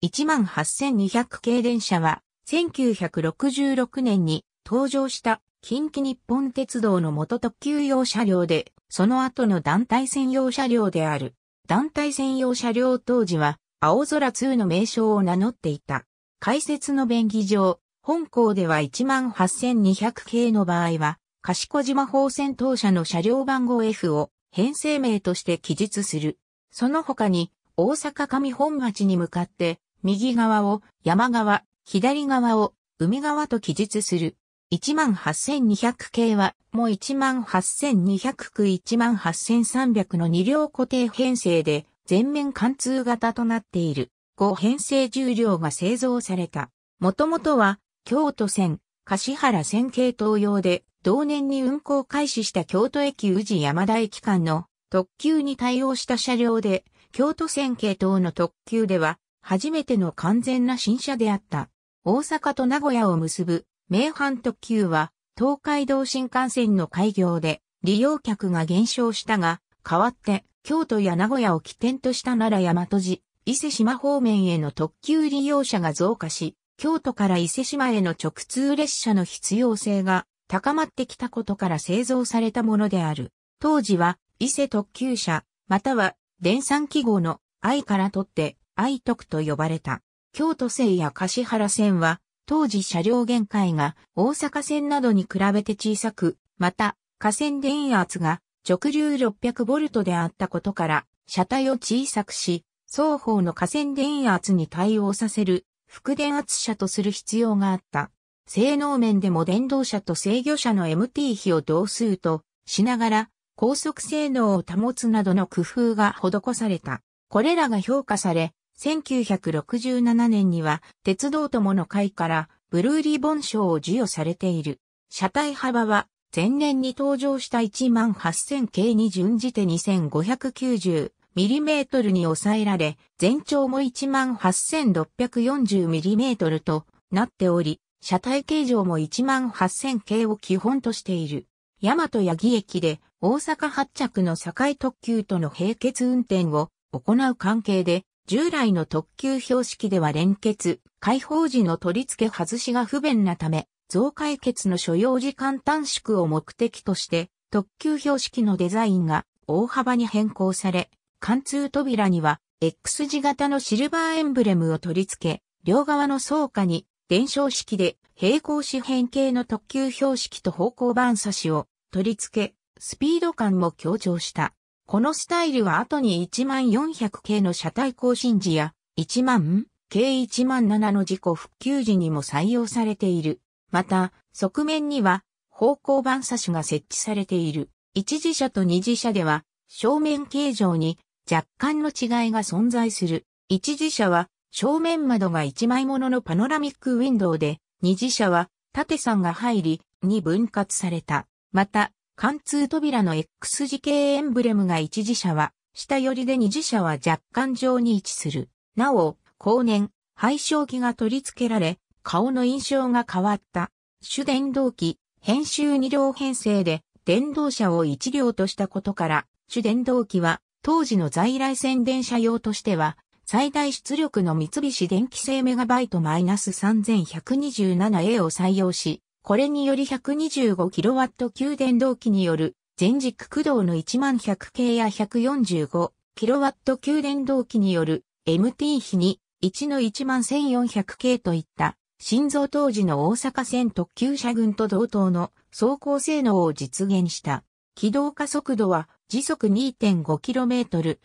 18200系電車は、1966年に登場した近畿日本鉄道の元特急用車両で、その後の団体専用車両である。団体専用車両当時は、青空2の名称を名乗っていた。解説の便宜上、本校では18200系の場合は、賢島方線当社の車両番号 F を編成名として記述する。その他に、大阪上本町に向かって右側を山側、左側を海側と記述する。18200系は、もう18200区18300の2両固定編成で、全面貫通型となっている。5編成重量が製造された。もともとは、京都線、柏原線系統用で、同年に運行開始した京都駅宇治山田駅間の特急に対応した車両で、京都線系統の特急では、初めての完全な新車であった。大阪と名古屋を結ぶ名阪特急は東海道新幹線の開業で利用客が減少したが、代わって京都や名古屋を起点とした奈良大和寺、伊勢島方面への特急利用者が増加し、京都から伊勢島への直通列車の必要性が高まってきたことから製造されたものである。当時は伊勢特急車、または電算記号の I から取って愛徳と呼ばれた。京都線や橿原線は、当時車両限界が大阪線などに比べて小さく、また、架線電圧が直流600ボルトであったことから、車体を小さくし、双方の架線電圧に対応させる、副電圧車とする必要があった。性能面でも電動車と制御車の MT 比を同数としながら、高速性能を保つなどの工夫が施された。これらが評価され、1967年には鉄道友の会からブルーリボン賞を授与されている。車体幅は前年に登場した1万8000系に準じて 2590mm に抑えられ、全長も 18640mm となっており、車体形状も1万8000系を基本としている。大和八木駅で大阪発着の堺特急との並結運転を行う関係で、従来の特急標識では連結、開放時の取り付け外しが不便なため、増解決の所要時間短縮を目的として、特急標識のデザインが大幅に変更され、貫通扉には X 字型のシルバーエンブレムを取り付け、両側の倉下に伝承式で平行四辺形の特急標識と方向板差しを取り付け、スピード感も強調した。このスタイルは後に1400系の車体更新時や1万計1万7の事故復旧時にも採用されている。また、側面には方向板差しが設置されている。一次車と二次車では正面形状に若干の違いが存在する。一次車は正面窓が一枚もののパノラミックウィンドウで、二次車は縦3が入り、に分割された。また、貫通扉の X 字形エンブレムが一次車は、下寄りで二次車は若干上に位置する。なお、後年、廃照器が取り付けられ、顔の印象が変わった。主電動機、編集2両編成で、電動車を1両としたことから、主電動機は、当時の在来線電車用としては、最大出力の三菱電機製メガバイトマイナス -3127A を採用し、これにより 125kW 級電動機による全軸駆動の1100系や 145kW 級電動機による MT 比に1の11400系といった心臓当時の大阪線特急車群と同等の走行性能を実現した。起動加速度は時速 2.5km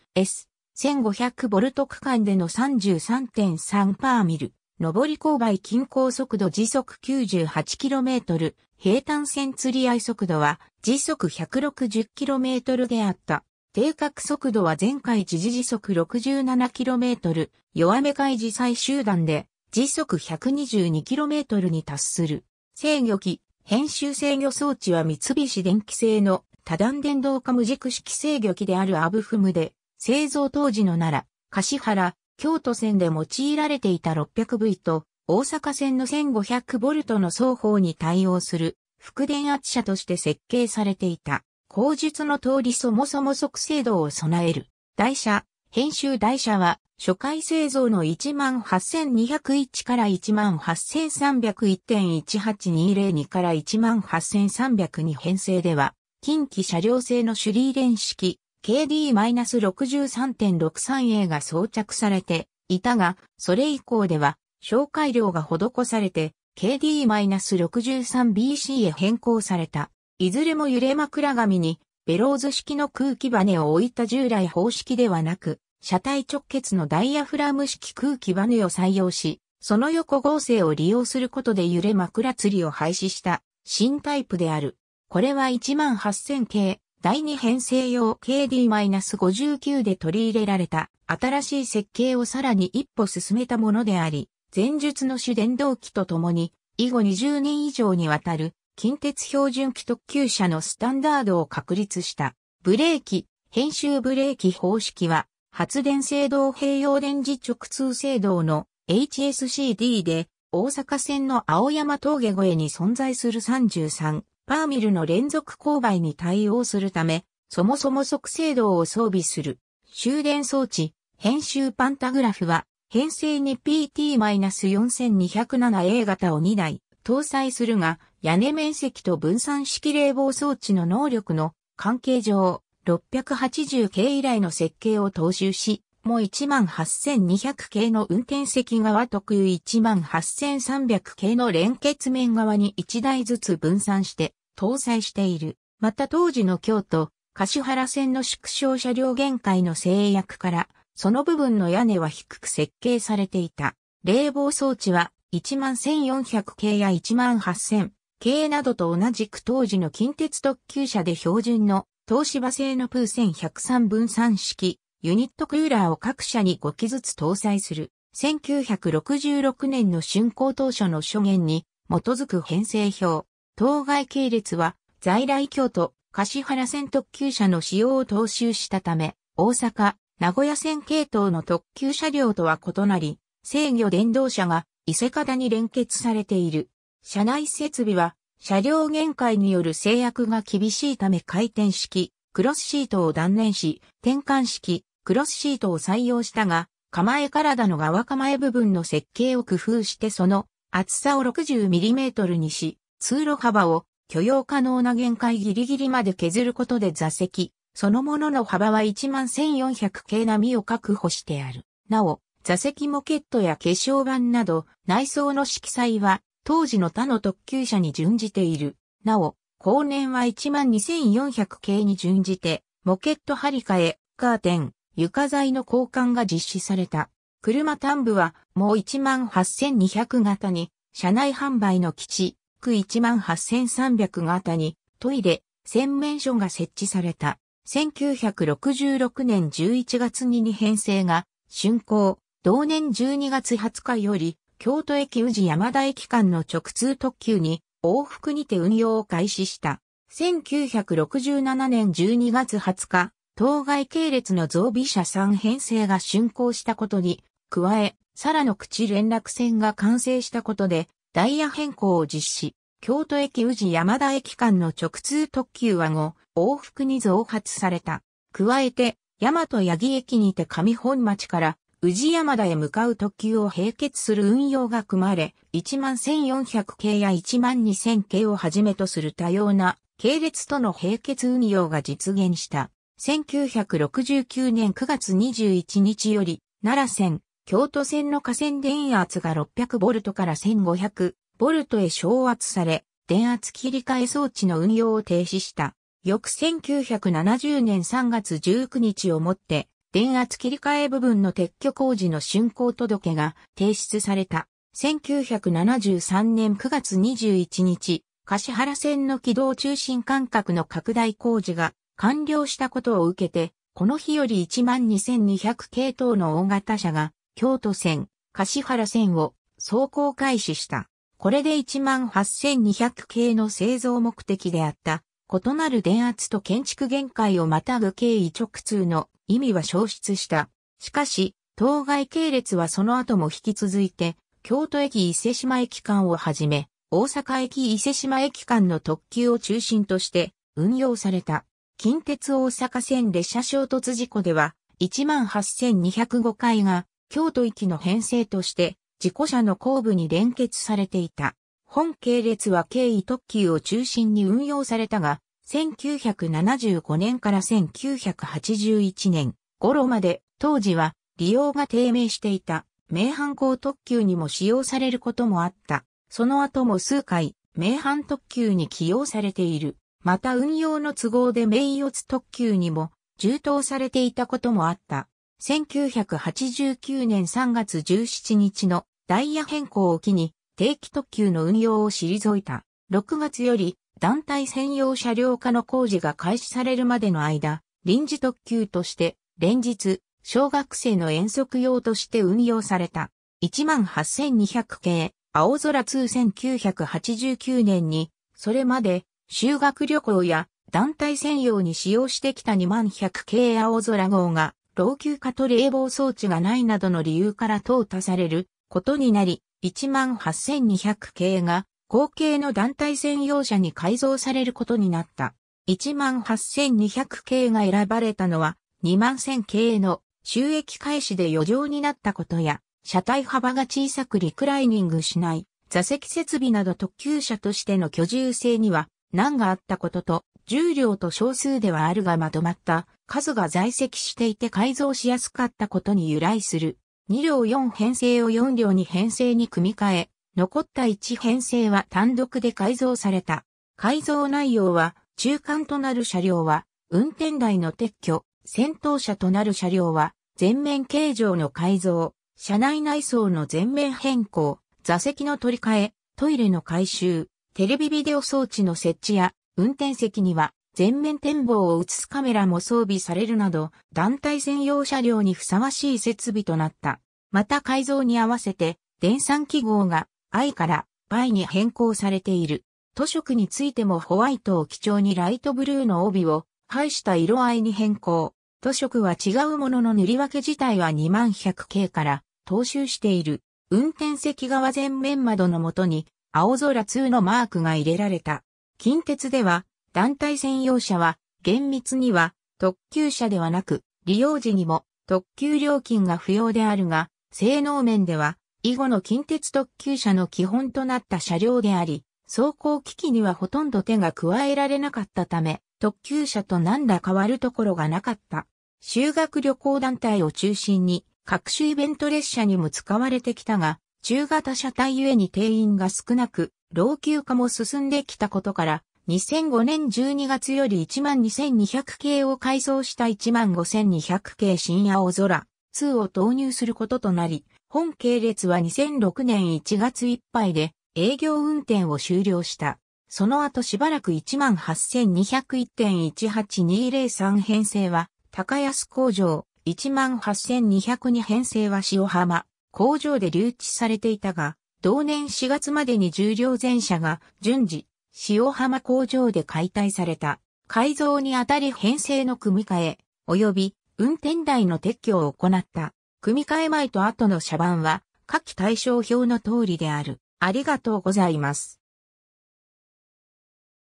S1500V 区間での33.3パーミル。上り勾配近郊速度時速 98km、平坦線釣り合い速度は時速 160km であった。定格速度は前回時時速 67km、弱め開示最終段で時速 122km に達する。制御機、編集制御装置は三菱電機製の多段電動化無軸式制御機であるアブフムで、製造当時の奈良、柏原、京都線で用いられていた 600V と大阪線の 1500V の双方に対応する副電圧車として設計されていた。口述の通りそもそも速制度を備える。台車、編集台車は、初回製造の18201から18301.18202から18302編成では、近畿車両製の手裏電式、KD-63.63A が装着されていたが、それ以降では、紹介量が施されて、KD-63BC へ変更された。いずれも揺れ枕紙に、ベローズ式の空気バネを置いた従来方式ではなく、車体直結のダイヤフラム式空気バネを採用し、その横合成を利用することで揺れ枕釣りを廃止した新タイプである。これは18000系第2編成用 KD-59 で取り入れられた新しい設計をさらに一歩進めたものであり、前述の主電動機とともに、以後20年以上にわたる近鉄標準機特急車のスタンダードを確立した。ブレーキ、編集ブレーキ方式は、発電制動併用電磁直通制動の HSCD で、大阪線の青山峠越えに存在する33パーミルの連続勾配に対応するため、そもそも測精度を装備する終電装置、編集パンタグラフは、編成に PT-4207A 型を2台搭載するが、屋根面積と分散式冷房装置の能力の関係上、680系以来の設計を踏襲し、も18200系の運転席側特有18300系の連結面側に1台ずつ分散して搭載している。また当時の京都、柏原線の縮小車両限界の制約から、その部分の屋根は低く設計されていた。冷房装置は11400系や18000系などと同じく当時の近鉄特急車で標準の東芝製のプー1103分散式ユニットクーラーを各社に5機ずつ搭載する。1966年の竣工当初の初言に基づく編成表。当該系列は在来京都、柏原線特急車の使用を踏襲したため、大阪、名古屋線系統の特急車両とは異なり、制御電動車が伊勢方に連結されている。車内設備は車両限界による制約が厳しいため回転式、クロスシートを断念し、転換式、クロスシートを採用したが、構え体の側構え部分の設計を工夫してその厚さを 60mm にし、通路幅を許容可能な限界ギリギリまで削ることで座席、そのものの幅は11400系並みを確保してある。なお、座席モケットや化粧板など内装の色彩は当時の他の特急車に準じている。なお、後年は12400系に準じて、モケット張り替え、カーテン、床材の交換が実施された。車端部はもう18200型に、車内販売の基地、区18300型に、トイレ、洗面所が設置された。1966年11月にに編成が、竣工、同年12月20日より、京都駅宇治山田駅間の直通特急に、往復にて運用を開始した。1967年12月20日、当該系列の増備車3編成が竣工したことに、加え、さらの口連絡線が完成したことで、ダイヤ変更を実施。京都駅宇治山田駅間の直通特急は後、往復に増発された。加えて、大和八木駅にて上本町から宇治山田へ向かう特急を並結する運用が組まれ、11400系や12000系をはじめとする多様な系列との並結運用が実現した。1969年9月21日より、奈良線、京都線の架線電圧が600ボルトから1500ボルトへ昇圧され、電圧切り替え装置の運用を停止した。翌1970年3月19日をもって、電圧切り替え部分の撤去工事の竣工届が提出された。1973年9月21日、柏原線の軌道中心間隔の拡大工事が完了したことを受けて、この日より12,200系統の大型車が京都線、柏原線を走行開始した。これで18,200系の製造目的であった。異なる電圧と建築限界をまたぐ経緯直通の意味は消失した。しかし、当該系列はその後も引き続いて、京都駅伊勢島駅間をはじめ、大阪駅伊勢島駅間の特急を中心として運用された。近鉄大阪線列車衝突事故では、18205回が、京都行きの編成として、事故車の後部に連結されていた。本系列は経緯特急を中心に運用されたが、1975年から1981年頃まで当時は利用が低迷していた名阪高特急にも使用されることもあった。その後も数回名阪特急に起用されている。また運用の都合で名誉特急にも充当されていたこともあった。1989年3月17日のダイヤ変更を機に定期特急の運用を退いた。6月より団体専用車両化の工事が開始されるまでの間、臨時特急として連日小学生の遠足用として運用された。18200系青空2 1989年にそれまで修学旅行や団体専用に使用してきた2万100系青空号が老朽化と冷房装置がないなどの理由から淘汰されることになり、1万8200系が後継の団体専用車に改造されることになった。1万8200系が選ばれたのは2万1000系の収益開始で余剰になったことや、車体幅が小さくリクライニングしない、座席設備など特急車としての居住性には難があったことと、重量と少数ではあるがまとまった数が在籍していて改造しやすかったことに由来する。2両4編成を4両に編成に組み替え、残った1編成は単独で改造された。改造内容は、中間となる車両は、運転台の撤去、先頭車となる車両は、全面形状の改造、車内内装の全面変更、座席の取り替え、トイレの改修、テレビビデオ装置の設置や、運転席には全面展望を映すカメラも装備されるなど、団体専用車両にふさわしい設備となった。また改造に合わせて、電算記号が I から Y に変更されている。塗色についてもホワイトを基調にライトブルーの帯を配した色合いに変更。塗色は違うものの塗り分け自体は2万100系から踏襲している。運転席側前面窓のもとに青空2のマークが入れられた。近鉄では、団体専用車は、厳密には、特急車ではなく、利用時にも、特急料金が不要であるが、性能面では、以後の近鉄特急車の基本となった車両であり、走行機器にはほとんど手が加えられなかったため、特急車と何ら変わるところがなかった。修学旅行団体を中心に、各種イベント列車にも使われてきたが、中型車体ゆえに定員が少なく、老朽化も進んできたことから、2005年12月より12200系を改装した15200系深夜青空2を投入することとなり、本系列は2006年1月いっぱいで営業運転を終了した。その後しばらく18201.18203編成は高安工場、18202編成は塩浜、工場で留置されていたが、同年4月までに重量全車が順次、塩浜工場で解体された。改造にあたり編成の組み替え、及び運転台の撤去を行った。組み替え前と後の車番は、下記対象表の通りである。ありがとうございます。